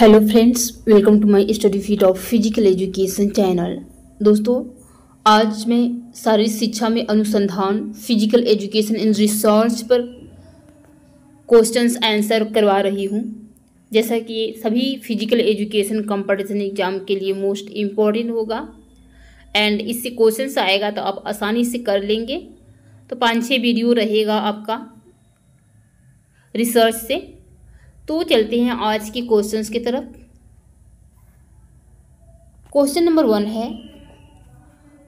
hello friends welcome to my study feet of physical education channel दोस्तों आज मैं शारीरिक शिक्षा में अनुसंधान फिजिकल एजुकेशन इन रिसर्च पर क्वेश्चंस आंसर करवा रही हूं जैसा कि सभी फिजिकल एजुकेशन कंपटीशन एग्जाम के लिए मोस्ट इम्पॉर्टेंट होगा एंड इससे क्वेश्चन आएगा तो आप आसानी से कर लेंगे तो पाँच छः वीडियो रहेगा आपका रिसर्च से तो चलते हैं आज के क्वेश्चंस की तरफ क्वेश्चन नंबर वन है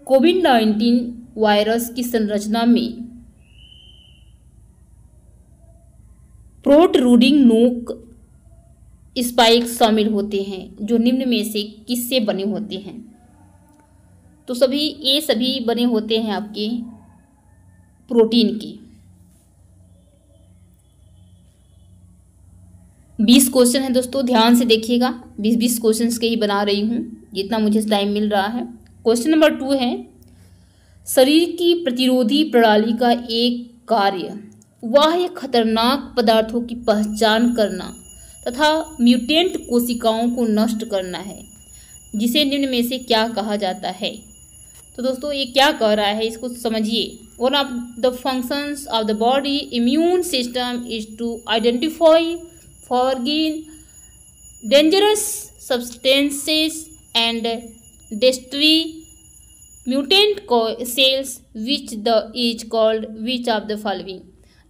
कोविड नाइन्टीन वायरस की संरचना में प्रोटरूडिंग नोक स्पाइक शामिल होते हैं जो निम्न में से किससे बने होते हैं तो सभी ये सभी बने होते हैं आपके प्रोटीन के बीस क्वेश्चन है दोस्तों ध्यान से देखिएगा बीस बीस क्वेश्चन के ही बना रही हूँ जितना मुझे टाइम मिल रहा है क्वेश्चन नंबर टू है शरीर की प्रतिरोधी प्रणाली का एक कार्य वह खतरनाक पदार्थों की पहचान करना तथा म्यूटेंट कोशिकाओं को नष्ट करना है जिसे निम्न में से क्या कहा जाता है तो दोस्तों ये क्या कह रहा है इसको समझिए one of the functions of the body immune system is to identify foreign dangerous substances and destroy mutant cells which the is called which of the following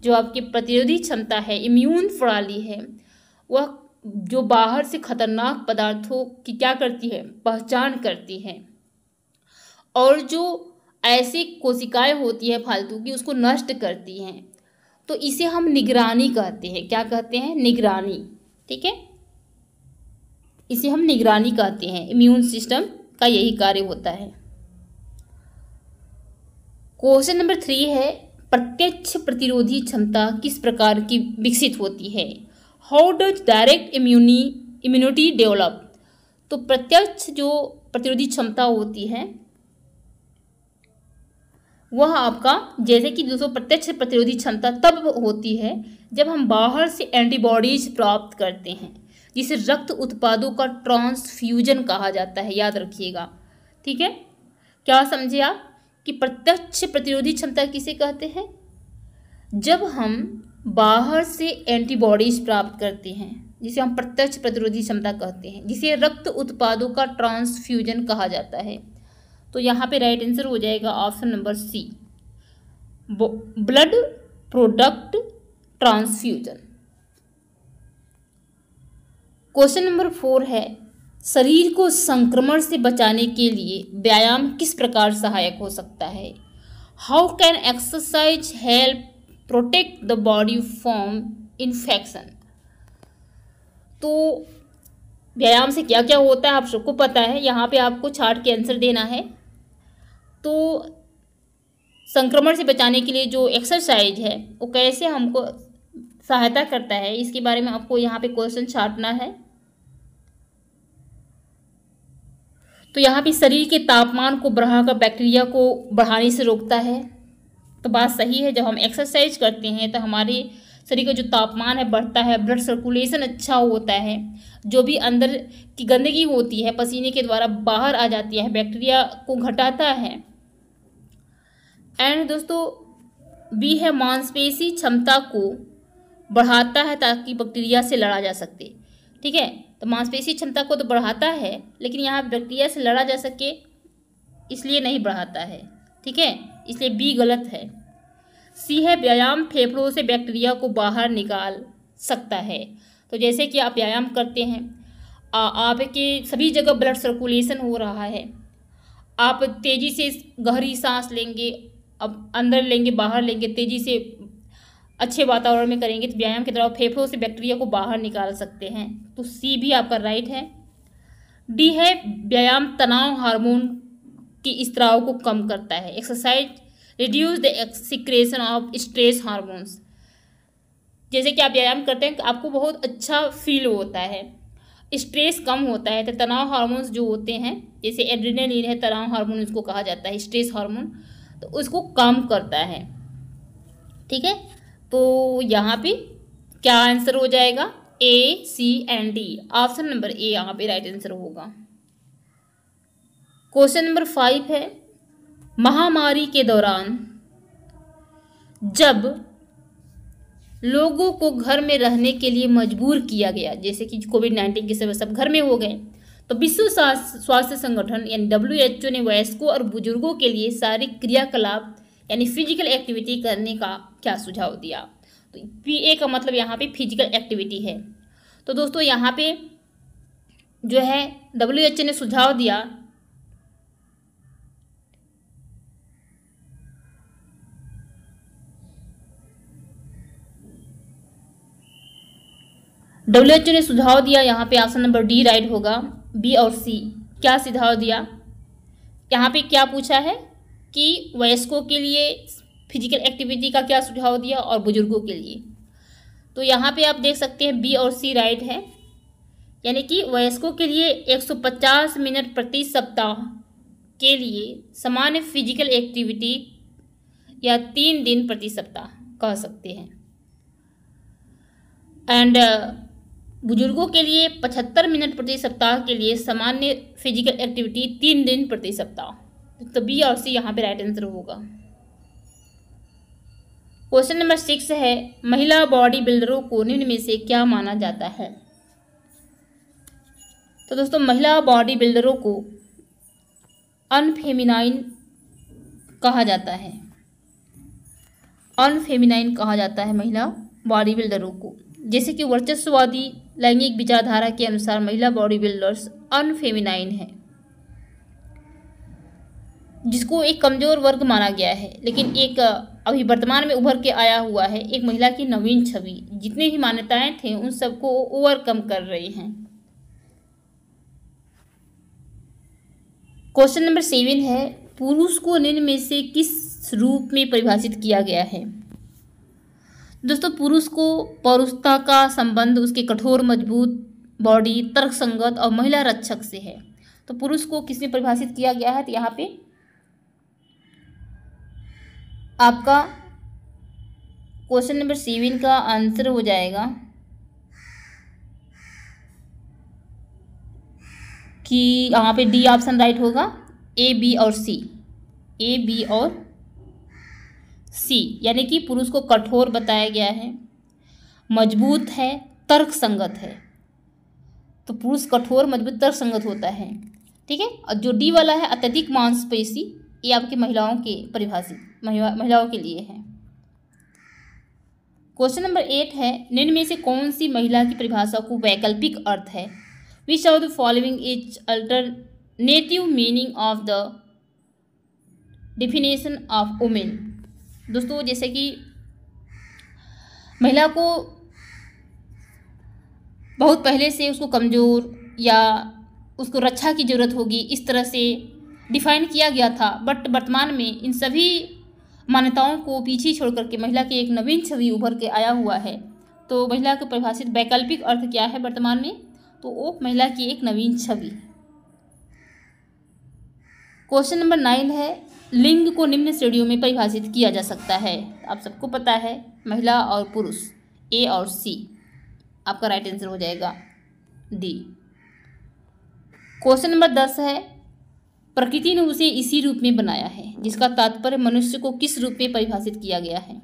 जो आपकी प्रतिरोधी क्षमता है इम्यून प्रणाली है वह जो बाहर से खतरनाक पदार्थों की क्या करती है पहचान करती है और जो ऐसी कोशिकाएं होती है फालतू की उसको नष्ट करती हैं तो इसे हम निगरानी कहते हैं क्या कहते हैं निगरानी ठीक है इसे हम निगरानी कहते हैं इम्यून सिस्टम का यही कार्य होता है क्वेश्चन नंबर थ्री है प्रत्यक्ष प्रतिरोधी क्षमता किस प्रकार की विकसित होती है how does direct immune immunity develop तो प्रत्यक्ष जो प्रतिरोधी क्षमता होती है वह आपका जैसे कि दोस्तों प्रत्यक्ष प्रतिरोधी क्षमता तब होती है जब हम बाहर से एंटीबॉडीज प्राप्त करते हैं जिसे रक्त उत्पादों का ट्रांसफ्यूजन कहा जाता है याद रखिएगा ठीक है क्या समझे आप कि प्रत्यक्ष प्रतिरोधी क्षमता किसे कहते हैं जब हम बाहर से एंटीबॉडीज प्राप्त करते हैं जिसे हम प्रत्यक्ष प्रतिरोधी क्षमता कहते हैं जिसे रक्त उत्पादों का ट्रांसफ्यूजन कहा जाता है तो यहाँ पे राइट आंसर हो जाएगा option number C blood product transfusion question number four है शरीर को संक्रमण से बचाने के लिए व्यायाम किस प्रकार सहायक हो सकता है how can exercise help protect the body from infection तो व्यायाम से क्या क्या होता है आप सबको पता है यहाँ पे आपको छाट के आंसर देना है तो संक्रमण से बचाने के लिए जो एक्सरसाइज है वो कैसे हमको सहायता करता है इसके बारे में आपको यहाँ पे क्वेश्चन छाटना है तो यहाँ पे शरीर के तापमान को बढ़ाकर बैक्टीरिया को बढ़ाने से रोकता है तो बात सही है जब हम एक्सरसाइज करते हैं तो हमारे शरीर का जो तापमान है बढ़ता है ब्लड सर्कुलेशन अच्छा होता है जो भी अंदर की गंदगी होती है पसीने के द्वारा बाहर आ जाती है बैक्टीरिया को घटाता है एंड दोस्तों बी है मांसपेशी क्षमता को बढ़ाता है ताकि बैक्टीरिया से लड़ा जा सके ठीक है तो मांसपेशी क्षमता को तो बढ़ाता है लेकिन यहाँ बैक्टीरिया से लड़ा जा सके इसलिए नहीं बढ़ाता है ठीक है इसलिए बी गलत है सी है व्यायाम फेफड़ों से बैक्टीरिया को बाहर निकाल सकता है तो जैसे कि आप व्यायाम करते हैं आपके सभी जगह ब्लड सर्कुलेशन हो रहा है आप तेज़ी से गहरी सांस लेंगे अब अंदर लेंगे बाहर लेंगे तेज़ी से अच्छे वातावरण में करेंगे तो व्यायाम के दौरान फेफड़ों से बैक्टीरिया को बाहर निकाल सकते हैं तो सी भी आपका राइट है डी है व्यायाम तनाव हार्मोन की तरह को कम करता है exercise reduce the excretion of stress hormones जैसे कि आप व्यायाम करते हैं आपको बहुत अच्छा फील होता है स्ट्रेस कम होता है तो तनाव हार्मोन्स जो होते हैं जैसे एड्रेनलिन है तनाव हार्मोन इसको कहा जाता है स्ट्रेस हार्मोन तो उसको कम करता है ठीक है तो यहाँ पे क्या आंसर हो जाएगा A C and D option number A यहाँ पे राइट आंसर होगा क्वेश्चन नंबर फाइव है महामारी के दौरान जब लोगों को घर में रहने के लिए मजबूर किया गया जैसे कि कोविड नाइन्टीन के समय सब घर में हो गए तो विश्व स्वास्थ्य संगठन यानी डब्ल्यू एच ओ ने वयस्कों और बुजुर्गों के लिए शारीरिक क्रियाकलाप यानी फिजिकल एक्टिविटी करने का क्या सुझाव दिया तो पी ए का मतलब यहाँ पे फिजिकल एक्टिविटी है तो दोस्तों यहाँ पे जो है डब्ल्यू एच ओ ने सुझाव दिया डब्ल्यू एच ओ ने सुझाव दिया यहाँ पे ऑप्शन नंबर डी राइट होगा बी और सी क्या सुझाव दिया यहाँ पे क्या पूछा है कि वयस्कों के लिए फिजिकल एक्टिविटी का क्या सुझाव दिया और बुजुर्गों के लिए तो यहाँ पे आप देख सकते हैं बी और सी राइट है यानी कि वयस्कों के लिए 150 मिनट प्रति सप्ताह के लिए सामान्य फिजिकल एक्टिविटी या तीन दिन प्रति सप्ताह कह सकते हैं एंड बुजुर्गों के लिए 75 मिनट प्रति सप्ताह के लिए सामान्य फिजिकल एक्टिविटी तीन दिन प्रति सप्ताह तो बी और सी यहाँ पे राइट आंसर होगा क्वेश्चन नंबर सिक्स है महिला बॉडी बिल्डरों को निम्न में से क्या माना जाता है तो दोस्तों महिला बॉडी बिल्डरों को अनफेमिनाइन कहा जाता है अनफेमिनाइन कहा जाता है महिला बॉडी बिल्डरों को जैसे कि वर्चस्ववादी लैंगिक विचारधारा के अनुसार महिला बॉडी बिल्डर्स अनफेमिनाइन है जिसको एक कमज़ोर वर्ग माना गया है लेकिन एक अभी वर्तमान में उभर के आया हुआ है एक महिला की नवीन छवि जितनी भी मान्यताएं थे उन सबको ओवरकम कर रहे हैं क्वेश्चन नंबर सेवन है पुरुष को निम्न में से किस रूप में परिभाषित किया गया है दोस्तों पुरुष को पौरुषता का संबंध उसके कठोर मजबूत बॉडी तर्क संगत और महिला रक्षक से है तो पुरुष को किसने परिभाषित किया गया है तो यहाँ पे आपका क्वेश्चन नंबर सेवन का आंसर हो जाएगा कि यहाँ पे डी ऑप्शन राइट होगा ए बी और सी ए बी और सी यानी कि पुरुष को कठोर बताया गया है मजबूत है तर्क संगत है तो पुरुष कठोर मजबूत तर्क संगत होता है ठीक है और जो डी वाला है अत्यधिक मांसपेशी ये आपकी महिलाओं के परिभाषित महिलाओं के लिए है क्वेश्चन नंबर एट है निम्न में से कौन सी महिला की परिभाषा को वैकल्पिक अर्थ है which of the following is alternative meaning of the definition of women दोस्तों जैसे कि महिला को बहुत पहले से उसको कमज़ोर या उसको रक्षा की ज़रूरत होगी इस तरह से डिफाइन किया गया था बट वर्तमान में इन सभी मान्यताओं को पीछे छोड़ करके महिला की एक नवीन छवि उभर के आया हुआ है तो महिला को परिभाषित वैकल्पिक अर्थ क्या है वर्तमान में तो वो महिला की एक नवीन छवि क्वेश्चन नंबर नाइन है लिंग को निम्न श्रेणियों में परिभाषित किया जा सकता है आप सबको पता है महिला और पुरुष ए और सी आपका राइट आंसर हो जाएगा डी क्वेश्चन नंबर दस है प्रकृति ने उसे इसी रूप में बनाया है जिसका तात्पर्य मनुष्य को किस रूप में परिभाषित किया गया है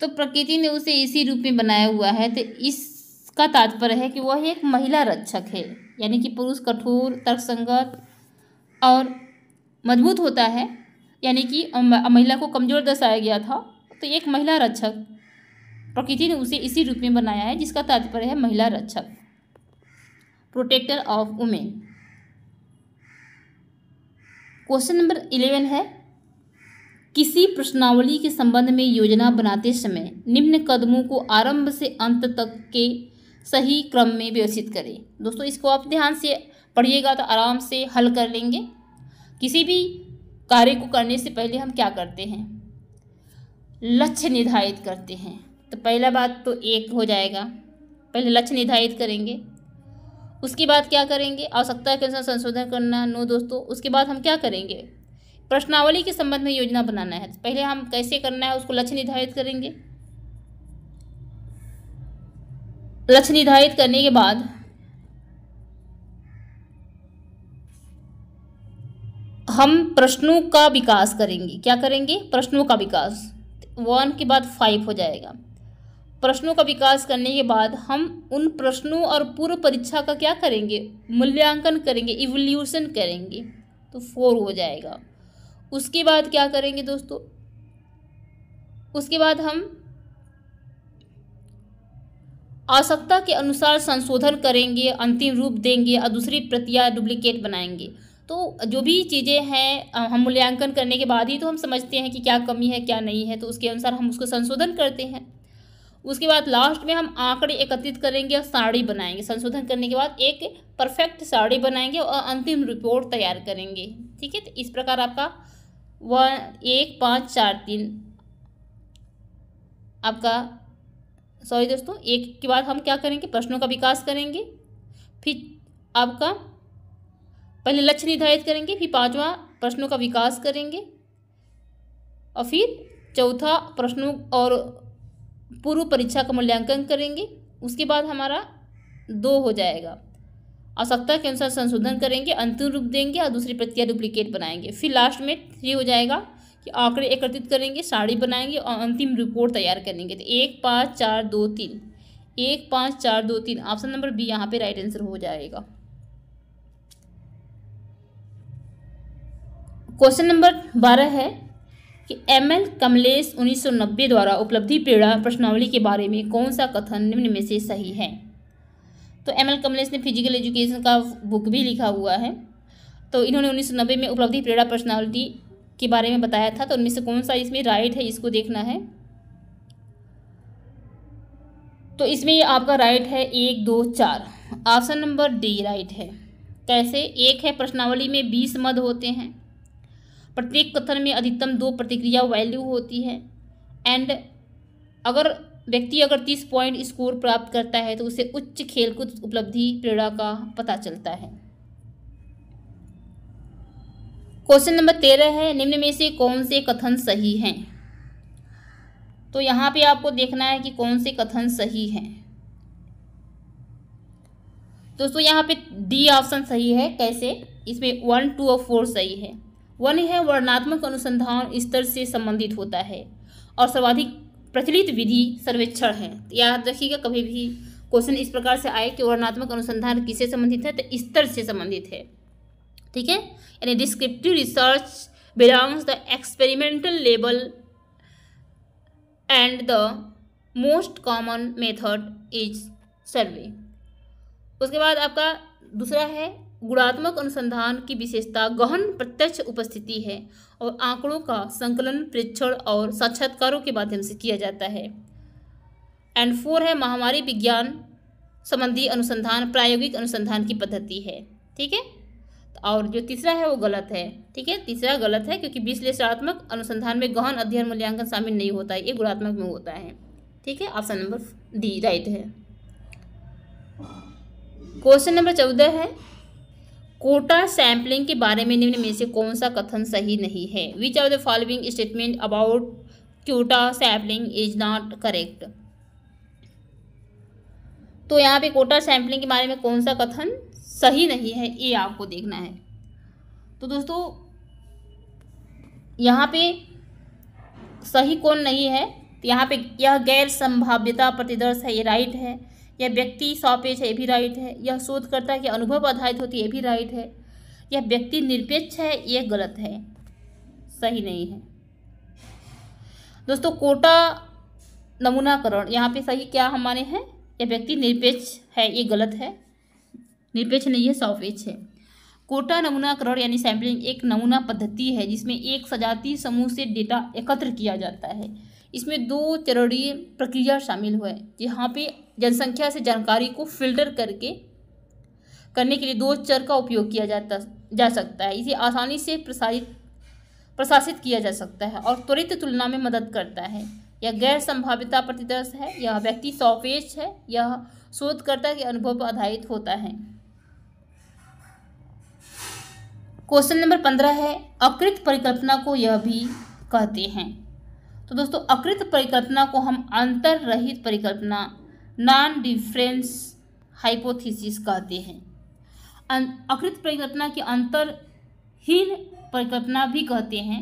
तो प्रकृति ने उसे इसी रूप में बनाया हुआ है तो इसका तात्पर्य है कि वह एक महिला रक्षक है यानी कि पुरुष कठोर तर्कसंगत और मजबूत होता है यानी कि महिला को कमज़ोर दर्शाया गया था तो एक महिला रक्षक प्रकृति ने उसे इसी रूप में बनाया है जिसका तात्पर्य है महिला रक्षक protector of women question number eleven है किसी प्रश्नावली के संबंध में योजना बनाते समय निम्न कदमों को आरंभ से अंत तक के सही क्रम में व्यवस्थित करें दोस्तों इसको आप ध्यान से पढ़िएगा तो आराम से हल कर लेंगे किसी भी कार्य को करने से पहले हम क्या करते हैं लक्ष्य निर्धारित करते हैं तो पहला बात तो एक हो जाएगा पहले लक्ष्य निर्धारित करेंगे उसके बाद क्या करेंगे आवश्यकता के अनुसार संशोधन करना नो दोस्तों उसके बाद हम क्या करेंगे प्रश्नावली के संबंध में योजना बनाना है तो पहले हम कैसे करना है उसको लक्ष्य निर्धारित करेंगे लक्ष्य निर्धारित करने के बाद हम प्रश्नों का विकास करेंगे क्या करेंगे प्रश्नों का विकास वन के बाद फाइव हो जाएगा प्रश्नों का विकास करने के बाद हम उन प्रश्नों और पूर्व परीक्षा का क्या करेंगे मूल्यांकन करेंगे इवोल्यूशन करेंगे तो फोर हो जाएगा उसके बाद क्या करेंगे दोस्तों उसके बाद हम आवश्यकता के अनुसार संशोधन करेंगे अंतिम रूप देंगे और दूसरी प्रतियां डुप्लीकेट बनाएंगे तो जो भी चीज़ें हैं हम मूल्यांकन करने के बाद ही तो हम समझते हैं कि क्या कमी है क्या नहीं है तो उसके अनुसार हम उसको संशोधन करते हैं उसके बाद लास्ट में हम आंकड़े एकत्रित करेंगे और साड़ी बनाएंगे संशोधन करने के बाद एक परफेक्ट साड़ी बनाएंगे और अंतिम रिपोर्ट तैयार करेंगे ठीक है तो इस प्रकार आपका व एक पाँच चार तीन आपका सॉरी दोस्तों एक के बाद हम क्या करेंगे प्रश्नों का विकास करेंगे फिर आपका पहले लक्ष्य निर्धारित करेंगे फिर पांचवा प्रश्नों का विकास करेंगे और फिर चौथा प्रश्नों और पूर्व परीक्षा का मूल्यांकन करेंगे उसके बाद हमारा दो हो जाएगा आवश्यकता के अनुसार संशोधन करेंगे अंतिम रूप देंगे और दूसरी प्रतिक्रिया डुप्लीकेट बनाएंगे फिर लास्ट में थ्री हो जाएगा कि आंकड़े एकत्रित करेंगे साड़ी बनाएंगे और अंतिम रिपोर्ट तैयार करेंगे तो एक पाँच चार दो तीन एक पाँच चार दो तीन ऑप्शन नंबर बी यहाँ पे राइट आंसर हो जाएगा क्वेश्चन नंबर बारह है कि एम एल कमलेश 1990 द्वारा उपलब्धि पीड़ा प्रश्नावली के बारे में कौन सा कथन निम्न में से सही है तो एम एल कमलेश ने फिजिकल एजुकेशन का बुक भी लिखा हुआ है तो इन्होंने 1990 में उपलब्धि पीड़ा प्रश्नावली के बारे में बताया था तो उनमें से कौन सा इसमें राइट है इसको देखना है तो इसमें ये आपका राइट है एक दो चार ऑप्शन नंबर डी राइट है कैसे एक है प्रश्नावली में बीस मद होते हैं प्रत्येक कथन में अधिकतम दो प्रतिक्रिया वैल्यू होती है एंड अगर व्यक्ति अगर तीस पॉइंट स्कोर प्राप्त करता है तो उसे उच्च खेलकूद उपलब्धि प्रेरणा का पता चलता है क्वेश्चन नंबर तेरह है निम्न में से कौन से कथन सही हैं तो यहाँ पे आपको देखना है कि कौन से कथन सही हैं दोस्तों यहाँ पे डी ऑप्शन सही है कैसे इसमें वन टू और फोर सही है वन है वर्णात्मक अनुसंधान स्तर से संबंधित होता है और सर्वाधिक प्रचलित विधि सर्वेक्षण है याद रखिएगा कभी भी क्वेश्चन इस प्रकार से आए कि वर्णात्मक अनुसंधान किससे संबंधित है तो स्तर से संबंधित है ठीक है यानी descriptive research belongs the experimental level and the most common method is survey उसके बाद आपका दूसरा है गुणात्मक अनुसंधान की विशेषता गहन प्रत्यक्ष उपस्थिति है और आंकड़ों का संकलन परीक्षण और साक्षात्कारों के माध्यम से किया जाता है एंड फोर है महामारी विज्ञान संबंधी अनुसंधान प्रायोगिक अनुसंधान की पद्धति है ठीक है और जो तीसरा है वो गलत है ठीक है तीसरा गलत है क्योंकि विश्लेषणात्मक अनुसंधान में गहन अध्ययन मूल्यांकन शामिल नहीं होता है ये गुणात्मक में होता है ठीक है ऑप्शन नंबर डी राइट है क्वेश्चन नंबर चौदह है कोटा सैम्पलिंग के बारे में निम्न में से कौन सा कथन सही नहीं है which are the following statement about quota sampling is not correct तो यहाँ पे कोटा सैम्पलिंग के बारे में कौन सा कथन सही नहीं है ये आपको देखना है तो दोस्तों यहाँ पे सही कौन नहीं है तो यहाँ पे यह गैर संभाव्यता प्रतिदर्श है ये राइट है यह व्यक्ति सापेक्ष है ये भी राइट है यह शोधकर्ता के अनुभव आधारित होती है ये भी राइट है यह व्यक्ति निरपेक्ष है ये गलत है सही नहीं है दोस्तों कोटा नमूनाकरण यहाँ पे सही क्या हमारे हैं यह व्यक्ति निरपेक्ष है ये गलत है निरपेक्ष नहीं है सापेक्ष है कोटा नमूनाकरण यानी सैम्पलिंग एक नमूना पद्धति है जिसमें एक सजाती समूह से डेटा एकत्र किया जाता है इसमें दो चरणीय प्रक्रिया शामिल हुए यहाँ पे जनसंख्या से जानकारी को फिल्टर करके करने के लिए दो चर का उपयोग किया जाता जा सकता है इसे आसानी से प्रसारित प्रशासित किया जा सकता है और त्वरित तुलना में मदद करता है यह गैर संभाविता प्रतिदर्श है यह व्यक्ति सौपेश है यह शोधकर्ता के अनुभव पर आधारित होता है क्वेश्चन नंबर पंद्रह है अकृत परिकल्पना को यह भी कहते हैं तो दोस्तों अकृत परिकल्पना को हम अंतर रहित परिकल्पना नॉन डिफरेंस हाइपोथेसिस कहते हैं अकृत परिकल्पना के अंतरहीन परिकल्पना भी कहते हैं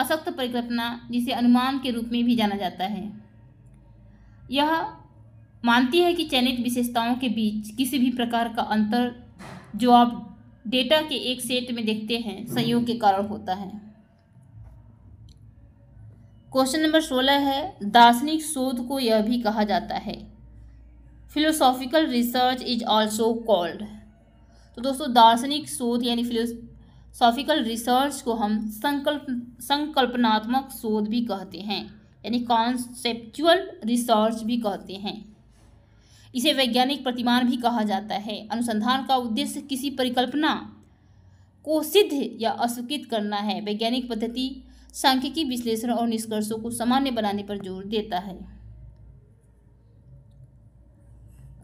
असक्त परिकल्पना जिसे अनुमान के रूप में भी जाना जाता है यह मानती है कि चयनित विशेषताओं के बीच किसी भी प्रकार का अंतर जो आप डेटा के एक सेट में देखते हैं संयोग के कारण होता है क्वेश्चन नंबर सोलह है दार्शनिक शोध को यह भी कहा जाता है philosophical research is also called तो दोस्तों दार्शनिक शोध यानी फिलोसॉफिकल रिसर्च को हम संकल्प संकल्पनात्मक शोध भी कहते हैं यानी कॉन्सेप्चुअल रिसर्च भी कहते हैं इसे वैज्ञानिक प्रतिमान भी कहा जाता है अनुसंधान का उद्देश्य किसी परिकल्पना को सिद्ध या अस्वीकृत करना है वैज्ञानिक पद्धति सांख्यिकी विश्लेषण और निष्कर्षों को सामान्य बनाने पर जोर देता है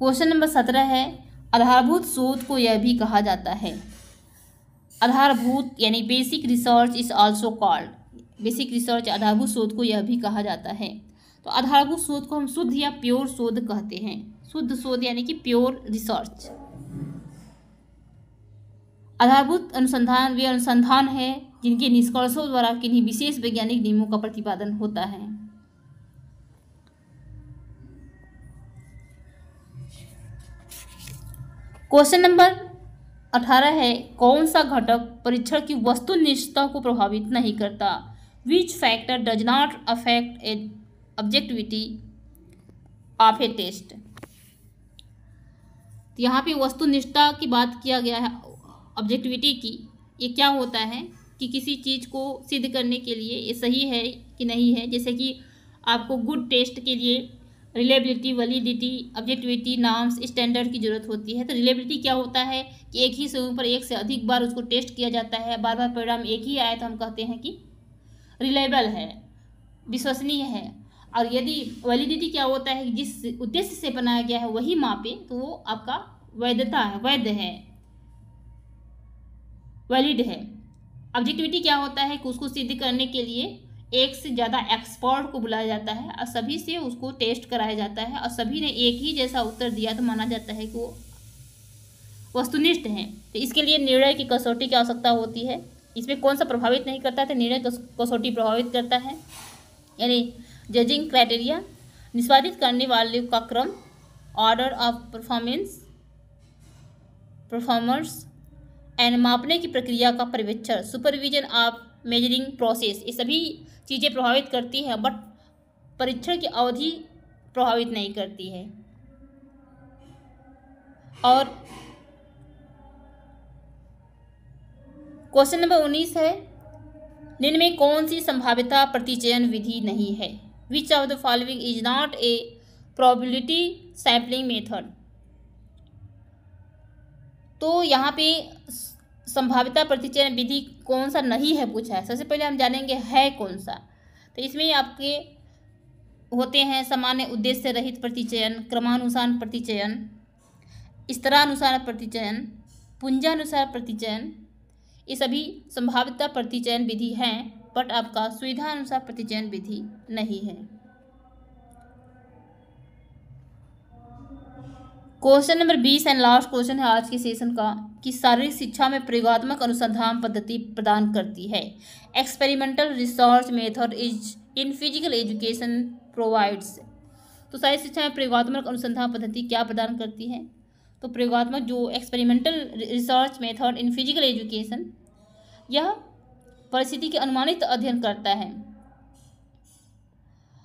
क्वेश्चन नंबर सत्रह है आधारभूत शोध को यह भी कहा जाता है आधारभूत यानी basic research is also called basic research आधारभूत शोध को यह भी कहा जाता है तो आधारभूत शोध को हम शुद्ध या प्योर शोध कहते हैं शुद्ध शोध यानी कि प्योर रिसर्च आधारभूत अनुसंधान वे अनुसंधान है जिनके निष्कर्षों द्वारा किन्हीं विशेष वैज्ञानिक नियमों का प्रतिपादन होता है क्वेश्चन नंबर अठारह है कौन सा घटक परीक्षण की वस्तुनिष्ठता को प्रभावित नहीं करता which factor does not affect a objectivity of a test यहाँ पे वस्तुनिष्ठता की बात किया गया है ऑब्जेक्टिविटी की ये क्या होता है कि किसी चीज़ को सिद्ध करने के लिए ये सही है कि नहीं है जैसे कि आपको गुड टेस्ट के लिए reliability validity objectivity norms standard की ज़रूरत होती है तो रिलेबिलिटी क्या होता है कि एक ही समय पर एक से अधिक बार उसको टेस्ट किया जाता है बार बार परिणाम एक ही आए तो हम कहते हैं कि रिलेबल है विश्वसनीय है और यदि वैलिडिटी क्या होता है जिस उद्देश्य से बनाया गया है वही मापे तो वो आपका वैधता है वैध है वैलिड है ऑब्जेक्टिविटी क्या होता है कि उसको सिद्ध करने के लिए एक से ज़्यादा एक्सपर्ट को बुलाया जाता है और सभी से उसको टेस्ट कराया जाता है और सभी ने एक ही जैसा उत्तर दिया तो माना जाता है कि वो वस्तुनिष्ठ हैं तो इसके लिए निर्णय की कसौटी की आवश्यकता होती है इसमें कौन सा प्रभावित नहीं करता तो निर्णय कसौटी प्रभावित करता है यानी जजिंग क्राइटेरिया निष्पादित करने वाले का क्रम order of performance performers and मापने की प्रक्रिया का परिवेक्षण सुपरविजन ऑफ मेजरिंग प्रोसेस ये सभी चीज़ें प्रभावित करती है बट परीक्षण की अवधि प्रभावित नहीं करती है और क्वेश्चन नंबर उन्नीस है निम्न में कौन सी संभाव्यता प्रतिचयन विधि नहीं है which of the following is not a probability sampling method तो यहाँ पे संभाविता प्रतिचयन विधि कौन सा नहीं है पूछा है सबसे पहले हम जानेंगे है कौन सा तो इसमें आपके होते हैं सामान्य उद्देश्य रहित प्रतिचयन क्रमानुसार प्रतिचयन स्तरानुसार प्रतिचयन पुंजानुसार प्रतिचयन ये सभी संभाविता प्रतिचयन विधि हैं बट आपका सुविधानुसार प्रतिचयन विधि नहीं है क्वेश्चन नंबर बीस एंड लास्ट क्वेश्चन है आज के सेशन का कि शारीरिक शिक्षा में प्रयोगात्मक अनुसंधान पद्धति प्रदान करती है experimental research method is in physical education provides तो शारीरिक शिक्षा में प्रयोगात्मक अनुसंधान पद्धति क्या प्रदान करती है तो प्रयोगात्मक जो experimental research method in physical education यह परिस्थिति के अनुमानित अध्ययन करता है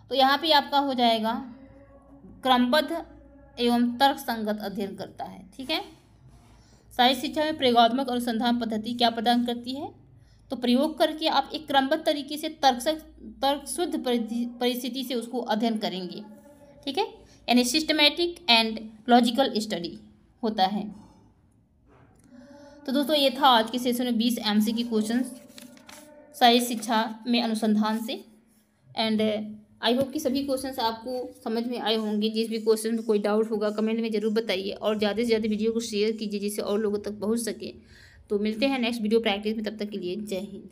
तो यहाँ पे आपका हो जाएगा क्रमबद्ध एवं तर्क संगत अध्ययन करता है ठीक है साहित्य शिक्षा में प्रयोगात्मक अनुसंधान पद्धति क्या प्रदान करती है तो प्रयोग करके आप एक क्रमबद्ध तरीके से तर्क तर्क शुद्ध परिस्थिति से उसको अध्ययन करेंगे ठीक है यानी सिस्टमेटिक एंड लॉजिकल स्टडी होता है तो दोस्तों ये था आज के सेशन में बीस एम सी की क्वेश्चन साहित्य शिक्षा में अनुसंधान से एंड आई होप कि सभी क्वेश्चन आपको समझ में आए होंगे जिस भी क्वेश्चन में कोई डाउट होगा कमेंट में जरूर बताइए और ज़्यादा से ज़्यादा वीडियो को शेयर कीजिए जिससे और लोगों तक पहुँच सके तो मिलते हैं नेक्स्ट वीडियो प्रैक्टिस में तब तक के लिए जय हिंद